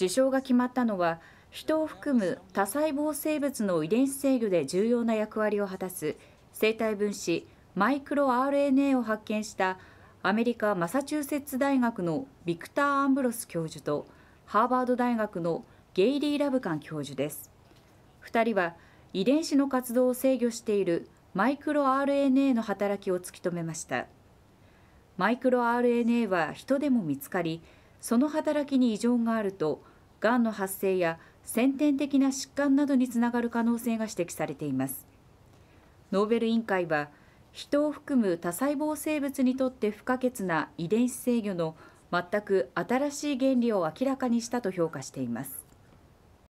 受賞が決まったのは人を含む多細胞生物の遺伝子制御で重要な役割を果たす生体分子マイクロ RNA を発見したアメリカ・マサチューセッツ大学のビクター・アンブロス教授とハーバード大学のゲイリー・ラブカン教授です。2人は遺伝子の活動を制御しているマイクロ RNA の働きを突き止めました。マイクロ RNA は人でも見つかり、その働きに異常があるとがんの発生や先天的な疾患などにつながる可能性が指摘されていますノーベル委員会は人を含む多細胞生物にとって不可欠な遺伝子制御の全く新しい原理を明らかにしたと評価しています